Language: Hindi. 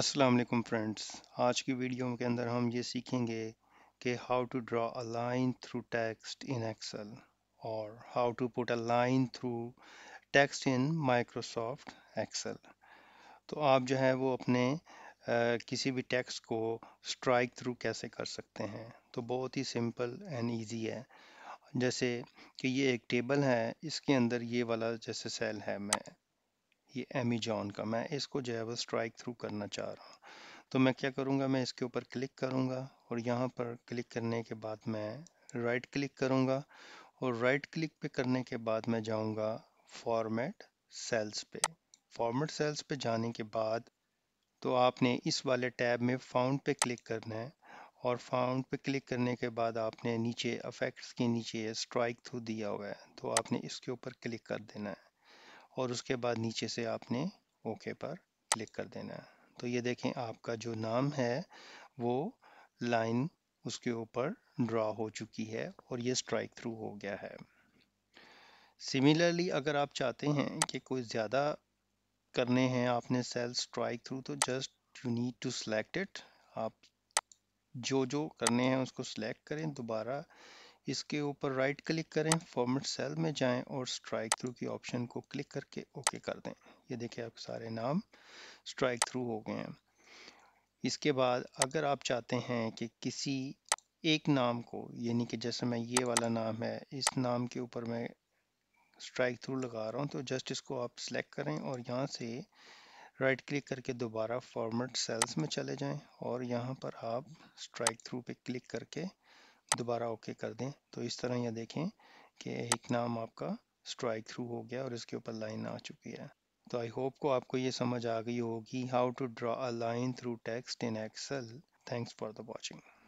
असलम फ्रेंड्स आज की वीडियो के अंदर हम ये सीखेंगे कि how to draw a line through text in Excel और how to put a line through text in Microsoft Excel तो आप जो है वो अपने आ, किसी भी टेक्स्ट को स्ट्राइक थ्रू कैसे कर सकते हैं तो बहुत ही सिंपल एंड इजी है जैसे कि ये एक टेबल है इसके अंदर ये वाला जैसे सेल है मैं ये अमेजोन का मैं इसको जो है वो स्ट्राइक थ्रू करना चाह रहा हूँ तो मैं क्या करूँगा मैं इसके ऊपर क्लिक करूँगा और यहाँ पर क्लिक करने के बाद मैं राइट क्लिक करूँगा और राइट क्लिक पे करने के बाद मैं जाऊँगा फॉर्मेट सेल्स पे फॉर्मेट सेल्स पे जाने के बाद तो आपने इस वाले टैब में फाउंड पे क्लिक करना है और फाउंड पे क्लिक करने के बाद आपने नीचे अफेक्ट्स के नीचे स्ट्राइक थ्रू दिया हुआ है तो आपने इसके ऊपर क्लिक कर देना है और उसके बाद नीचे से आपने ओके पर क्लिक कर देना है तो ये देखें आपका जो नाम है वो लाइन उसके ऊपर ड्रा हो चुकी है और ये स्ट्राइक थ्रू हो गया है सिमिलरली अगर आप चाहते हैं कि कोई ज़्यादा करने हैं आपने सेल स्ट्राइक थ्रू तो just you need to select it आप जो जो करने हैं उसको सिलेक्ट करें दोबारा इसके ऊपर राइट क्लिक करें फॉर्मेट सेल में जाएं और स्ट्राइक थ्रू की ऑप्शन को क्लिक करके ओके कर दें ये देखिए आप सारे नाम स्ट्राइक थ्रू हो गए हैं इसके बाद अगर आप चाहते हैं कि किसी एक नाम को यानी कि जैसे मैं ये वाला नाम है इस नाम के ऊपर मैं स्ट्राइक थ्रू लगा रहा हूँ तो जस्ट इसको आप सिलेक्ट करें और यहाँ से राइट क्लिक करके दोबारा फॉर्मेट सेल्स में चले जाएं और यहाँ पर आप स्ट्राइक थ्रू पे क्लिक करके दोबारा ओके कर दें तो इस तरह यह देखें कि एक नाम आपका स्ट्राइक थ्रू हो गया और इसके ऊपर लाइन आ चुकी है तो आई होप को आपको ये समझ आ गई होगी how to draw a line through text in Excel thanks for the watching